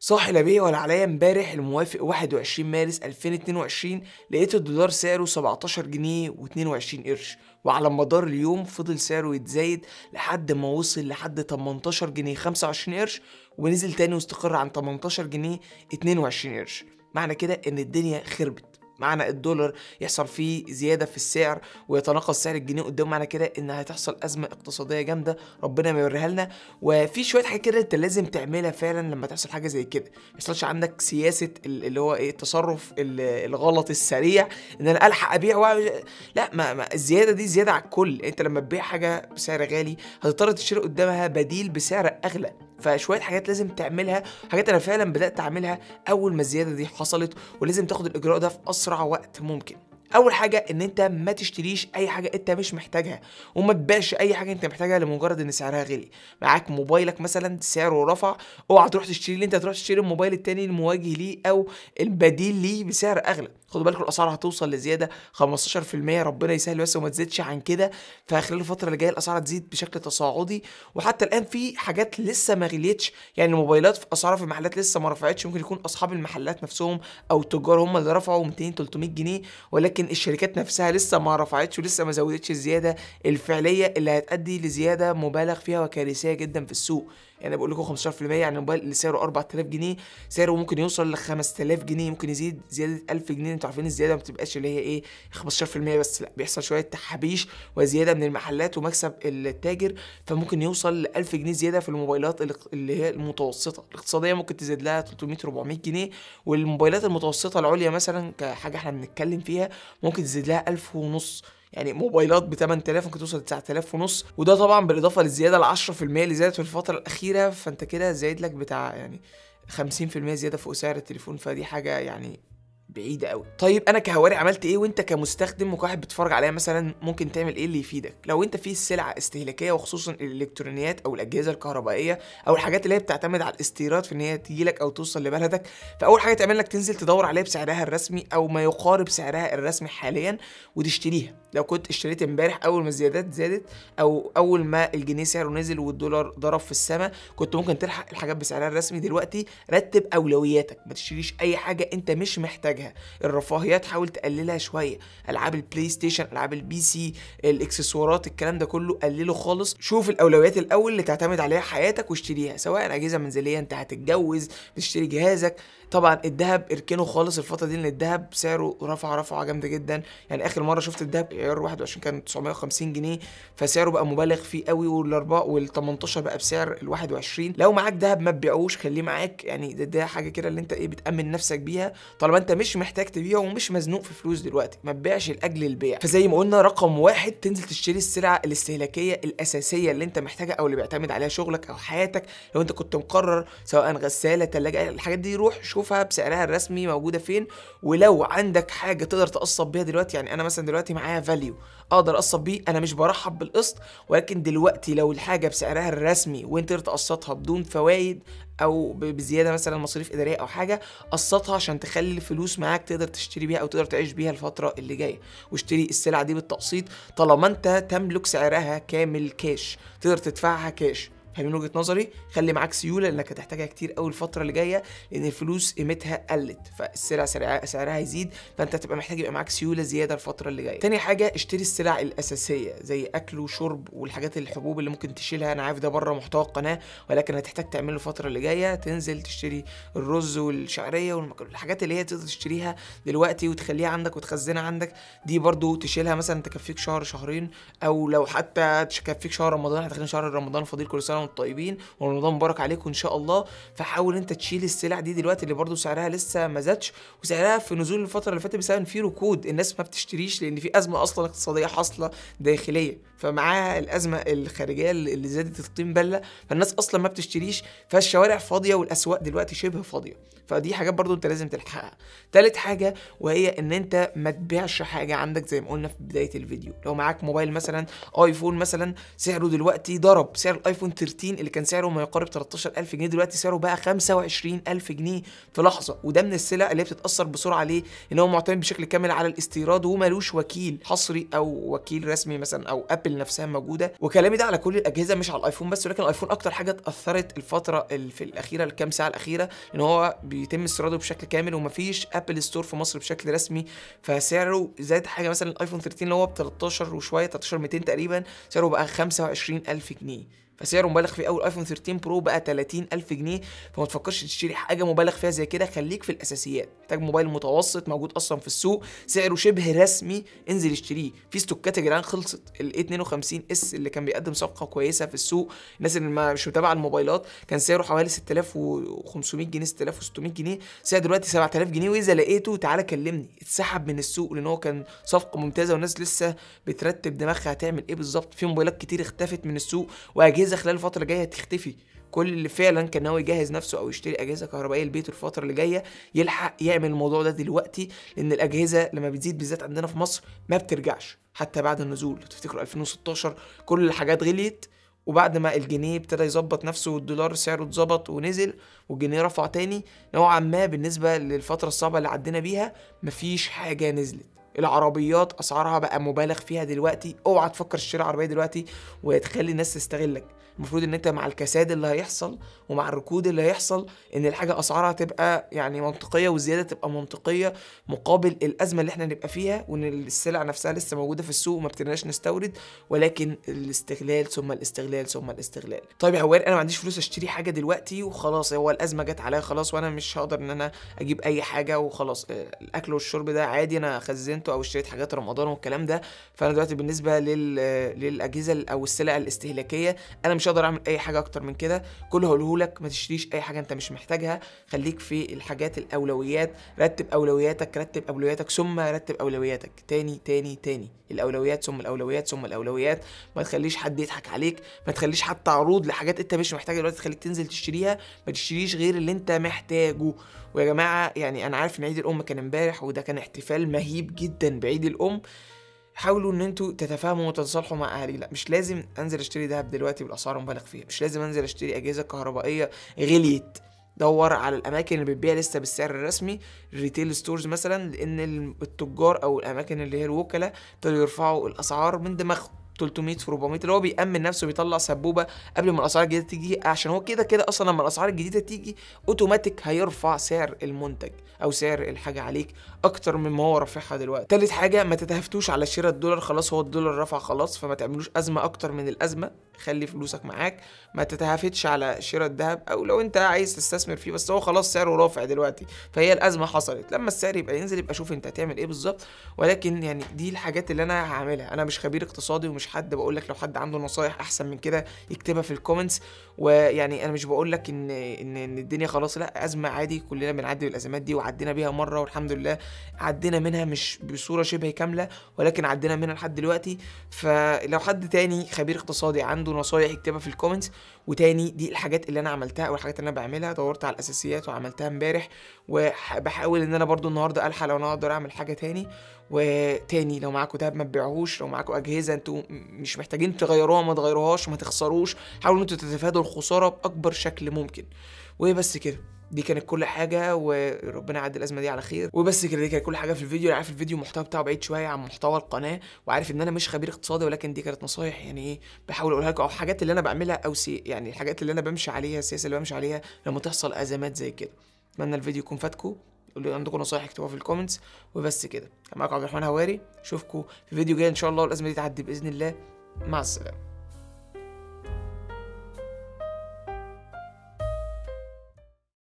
صاحي لا بيا ولا عليا امبارح الموافق 21 مارس 2022 لقيت الدولار سعره 17 جنيه و22 قرش وعلى مدار اليوم فضل سعره يتزايد لحد ما وصل لحد 18 جنيه 25 قرش ونزل تاني واستقر عن 18 جنيه 22 قرش معنى كده ان الدنيا خربت معنى الدولار يحصل فيه زياده في السعر ويتناقص سعر الجنيه قدام معنى كده ان هتحصل ازمه اقتصاديه جامده ربنا ما يوريها لنا وفي شويه حاجات كده انت لازم تعملها فعلا لما تحصل حاجه زي كده ما يحصلش عندك سياسه اللي هو ايه التصرف الغلط السريع ان انا الحق ابيع و... لا ما, ما الزياده دي زياده على الكل انت لما تبيع حاجه بسعر غالي هتضطر تشتري قدامها بديل بسعر اغلى فشويه حاجات لازم تعملها حاجات انا فعلا بدات اعملها اول ما الزياده دي حصلت ولازم تاخد الاجراء ده في اسرع وقت ممكن اول حاجه ان انت ما تشتريش اي حاجه انت مش محتاجها وما تبيعش اي حاجه انت محتاجها لمجرد ان سعرها غلي معاك موبايلك مثلا سعره رفع اوعى تروح تشتري اللي انت تروح تشتري الموبايل التاني المواجه ليه او البديل ليه بسعر اغلى خدوا بالكم الاسعار هتوصل لزياده 15% ربنا يسهل بس وما تزيدش عن كده فخلال الفتره اللي جايه الاسعار هتزيد بشكل تصاعدي وحتى الان في حاجات لسه ما غليتش يعني الموبايلات في اسعارها في المحلات لسه ما رفعتش ممكن يكون اصحاب المحلات نفسهم او التجار هم اللي رفعوا 200 300 جنيه ولكن لكن الشركات نفسها لسه ما رفعتش ولسه ما زودتش الزياده الفعليه اللي هتؤدي لزياده مبالغ فيها وكارثيه جدا في السوق يعني بقول لكم 15% يعني الموبايل اللي سعره 4000 جنيه سعره ممكن يوصل ل 5000 جنيه ممكن يزيد زياده 1000 جنيه انتوا عارفين الزياده ما بتبقاش اللي هي ايه 15% بس لا بيحصل شويه تحابيش وزياده من المحلات ومكسب التاجر فممكن يوصل ل 1000 جنيه زياده في الموبايلات اللي هي المتوسطه الاقتصاديه ممكن تزيد لها 300 400 جنيه والموبايلات المتوسطه العليا مثلا كحاجه احنا بنتكلم فيها ممكن تزيد لها 1000 ونص يعني موبايلات ب 8000 ممكن توصل ل 9000 ونص وده طبعا بالاضافه للزياده ال 10% اللي زادت في الفتره الاخيره فانت كده زايد لك بتاع يعني 50% زياده فوق سعر التليفون فدي حاجه يعني بعيده قوي طيب انا كهواري عملت ايه وانت كمستخدم وكواحد بتتفرج عليا مثلا ممكن تعمل ايه اللي يفيدك لو انت في سلعه استهلاكيه وخصوصا الالكترونيات او الاجهزه الكهربائيه او الحاجات اللي هي بتعتمد على الاستيراد في ان هي تجيلك او توصل لبلدك فاول حاجه تعمل لك تنزل تدور عليها بسعرها الرسمي او ما يقارب سعرها الرسمي حاليا وتشتريها لو كنت اشتريت امبارح اول ما الزيادات زادت او اول ما الجنيه سعره نزل والدولار ضرب في السماء كنت ممكن تلحق الحاجات بسعرها الرسمي دلوقتي رتب اولوياتك ما تشتريش اي حاجه انت مش محتاجها محتاجها الرفاهيات حاول تقللها شويه العاب البلاي ستيشن العاب البي سي الاكسسوارات الكلام ده كله قلله خالص شوف الاولويات الاول اللي تعتمد عليها حياتك واشتريها سواء اجهزه منزليه انت هتتجوز تشتري جهازك طبعا الذهب اركنه خالص الفتره دي لان الذهب سعره رفع رفعه جامده جدا يعني اخر مره شفت الذهب عيار 21 كان 950 جنيه فسعره بقى مبالغ فيه قوي والاربعه وال18 بقى بسعر ال21 لو معاك ذهب ما تبيعوش خليه معاك يعني ده, ده حاجه كده اللي انت ايه بتامن نفسك بيها طالما انت مش مش محتاج تبيع ومش مزنوق في فلوس دلوقتي ما تبيعش لاجل البيع فزي ما قلنا رقم واحد تنزل تشتري السلعه الاستهلاكيه الاساسيه اللي انت محتاجها او اللي بيعتمد عليها شغلك او حياتك لو انت كنت مقرر سواء غساله ثلاجه الحاجات دي روح شوفها بسعرها الرسمي موجوده فين ولو عندك حاجه تقدر تقصب بيها دلوقتي يعني انا مثلا دلوقتي معايا فاليو اقدر اقسط بيه انا مش برحب بالقسط ولكن دلوقتي لو الحاجه بسعرها الرسمي وانت تقسطها بدون فوائد او بزياده مثلا مصاريف اداريه او حاجه قسطها عشان تخلي الفلوس معاك تقدر تشتري بيها او تقدر تعيش بيها الفتره اللي جايه واشتري السلعه دي بالتقسيط طالما انت تملك سعرها كامل كاش تقدر تدفعها كاش من وجهه نظري خلي معاك سيوله لانك هتحتاجها كتير قوي الفتره اللي جايه لان الفلوس قيمتها قلت فالسلع سعرها هيزيد فانت هتبقى محتاج يبقى معاك سيوله زياده الفتره اللي جايه تاني حاجه اشتري السلع الاساسيه زي اكل وشرب والحاجات الحبوب اللي ممكن تشيلها انا عارف ده بره محتوى القناه ولكن هتحتاج تعمله الفتره اللي جايه تنزل تشتري الرز والشعريه والحاجات اللي هي تقدر تشتريها دلوقتي وتخليها عندك وتخزنها عندك دي برده تشيلها مثلا تكفيك شهر شهرين او لو حتى تكفيك شهر رمضان هتخلي شهر رمضان فاضل كل سنه الطيبين ورمضان مبارك عليكم ان شاء الله فحاول انت تشيل السلع دي دلوقتي اللي برده سعرها لسه ما زادش وسعرها في نزول الفتره اللي فاتت بسبب في ركود الناس ما بتشتريش لان في ازمه اصلا اقتصاديه حاصله داخليه فمعاها الازمه الخارجيه اللي زادت الطين بله فالناس اصلا ما بتشتريش فالشوارع فاضيه والاسواق دلوقتي شبه فاضيه فدي حاجات برضو انت لازم تلحقها تالت حاجه وهي ان انت ما تبيعش حاجه عندك زي ما قلنا في بدايه الفيديو لو معاك موبايل مثلا ايفون مثلا سعره دلوقتي ضرب سعر الايفون 13 15 اللي كان سعره ما يقارب 13000 جنيه دلوقتي سعره بقى 25000 جنيه في لحظه وده من السلع اللي بتتاثر بسرعه ليه ان هو معتمد بشكل كامل على الاستيراد وملوش وكيل حصري او وكيل رسمي مثلا او ابل نفسها موجوده وكلامي ده على كل الاجهزه مش على الايفون بس ولكن الايفون اكتر حاجه اتاثرت الفتره في الاخيره الكام ساعه الاخيره ان هو بيتم استيراده بشكل كامل ومفيش ابل ستور في مصر بشكل رسمي فسعره زاد حاجه مثلا الايفون 13 اللي هو ب 13 وشويه 13 200 تقريبا سعره بقى 25000 جنيه فسعره مبالغ فيه اول ايفون 13 برو بقى 30000 جنيه فما تفكرش تشتري حاجه مبالغ فيها زي كده خليك في الاساسيات محتاج موبايل متوسط موجود اصلا في السوق سعره شبه رسمي انزل اشتريه في ستوكات يا جدعان خلصت ال 52 اس اللي كان بيقدم صفقه كويسه في السوق الناس اللي ما مش متابعه الموبايلات كان سعره حوالي 6500 جنيه 6600 جنيه سعر دلوقتي 7000 جنيه واذا لقيته تعالى كلمني اتسحب من السوق لان هو كان صفقه ممتازه والناس لسه بترتب دماغها هتعمل ايه بالظبط في موبايلات كتير اختفت من السوق واجهزه الاجهزه خلال الفتره الجايه هتختفي كل اللي فعلا كان ناوي يجهز نفسه او يشتري اجهزه كهربائيه لبيته الفتره اللي جايه يلحق يعمل الموضوع ده دلوقتي لان الاجهزه لما بتزيد بالذات عندنا في مصر ما بترجعش حتى بعد النزول لو تفتكروا 2016 كل الحاجات غليت وبعد ما الجنيه ابتدى يظبط نفسه والدولار سعره اتظبط ونزل والجنيه رفع تاني نوعا ما بالنسبه للفتره الصعبه اللي عدينا بيها مفيش حاجه نزلت العربيات اسعارها بقى مبالغ فيها دلوقتي اوعى تفكر تشتري عربيه دلوقتي وتخلي الناس تستغلك المفروض ان انت مع الكساد اللي هيحصل ومع الركود اللي هيحصل ان الحاجه اسعارها تبقى يعني منطقيه والزياده تبقى منطقيه مقابل الازمه اللي احنا نبقى فيها وان السلع نفسها لسه موجوده في السوق وما ابتديناش نستورد ولكن الاستغلال ثم الاستغلال ثم الاستغلال طيب يا هوان انا ما عنديش فلوس اشتري حاجه دلوقتي وخلاص هو الازمه جت عليا خلاص وانا مش هقدر ان انا اجيب اي حاجه وخلاص الاكل والشرب ده عادي انا خزنته او اشتريت حاجات رمضان والكلام ده فانا دلوقتي بالنسبه لل... للاجهزه او السلع الاستهلاكيه انا مش مش هقدر اعمل اي حاجه اكتر من كده كل هقوله لك ما تشتريش اي حاجه انت مش محتاجها خليك في الحاجات الاولويات رتب اولوياتك رتب اولوياتك ثم رتب اولوياتك تاني تاني تاني الاولويات ثم الاولويات ثم الاولويات ما تخليش حد يضحك عليك ما تخليش حتى عروض لحاجات انت مش محتاجها دلوقتي تخليك تنزل تشتريها ما تشتريش غير اللي انت محتاجه ويا جماعه يعني انا عارف ان عيد الام كان امبارح وده كان احتفال مهيب جدا بعيد الام حاولوا ان انتوا تتفاهموا وتتصالحوا مع اهلي لا مش لازم انزل اشتري ذهب دلوقتي بالاسعار المبالغ فيها مش لازم انزل اشتري اجهزه كهربائيه غليت دور على الاماكن اللي بتبيع لسه بالسعر الرسمي الريتيل ستورز مثلا لان التجار او الاماكن اللي هي الوكلاء ابتدوا يرفعوا الاسعار من دماغهم 300 في 400 اللي هو بيأمن نفسه بيطلع سبوبه قبل ما الاسعار الجديده تيجي عشان هو كده كده اصلا لما الاسعار الجديده تيجي اوتوماتيك هيرفع سعر المنتج او سعر الحاجه عليك اكتر مما هو رافعها دلوقتي تالت حاجه ما تتهافتوش على شراء الدولار خلاص هو الدولار رفع خلاص فما تعملوش ازمه اكتر من الازمه خلي فلوسك معاك ما تتهافتش على شراء الذهب او لو انت عايز تستثمر فيه بس هو خلاص سعره رافع دلوقتي فهي الازمه حصلت لما السعر يبقى ينزل يبقى شوف انت هتعمل ايه بالظبط ولكن يعني دي الحاجات اللي انا هعملها انا مش خبير اقتصادي ومش حد بقول لك لو حد عنده نصايح احسن من كده يكتبها في الكومنتس ويعني انا مش بقول لك ان ان, إن الدنيا خلاص لا ازمه عادي كلنا بنعدي بالازمات دي وعدينا بيها مره والحمد لله عدينا منها مش بصوره شبه كامله ولكن عدينا منها لحد دلوقتي فلو حد تاني خبير اقتصادي عنده نصايح يكتبها في الكومنتس وتاني دي الحاجات اللي انا عملتها والحاجات اللي انا بعملها دورت على الاساسيات وعملتها امبارح وبحاول ان انا برضو النهارده الحق لو انا اقدر اعمل حاجه تاني وتاني لو معاكم ذهب ما تبيعوهوش لو معاكم اجهزه انتوا مش محتاجين تغيروها ما تغيروهاش ما تخسروش حاولوا انتوا تتفادوا الخساره باكبر شكل ممكن وهي بس كده دي كانت كل حاجة وربنا يعدي الأزمة دي على خير وبس كده دي كانت كل حاجة في الفيديو أنا عارف الفيديو المحتوى بتاعه بعيد شوية عن محتوى القناة وعارف إن أنا مش خبير اقتصادي ولكن دي كانت نصايح يعني إيه بحاول أقولها لكم أو الحاجات اللي أنا بعملها أو سي يعني الحاجات اللي أنا بمشي عليها السياسة اللي بمشي عليها لما تحصل أزمات زي كده أتمنى الفيديو يكون فاتكم واللي عندكم نصايح اكتبوها في الكومنتس وبس كده كان معاكم عبد الرحمن هواري اشوفكم في فيديو جاي ان شاء الله والازمه دي تعدي باذن الله مع السلامه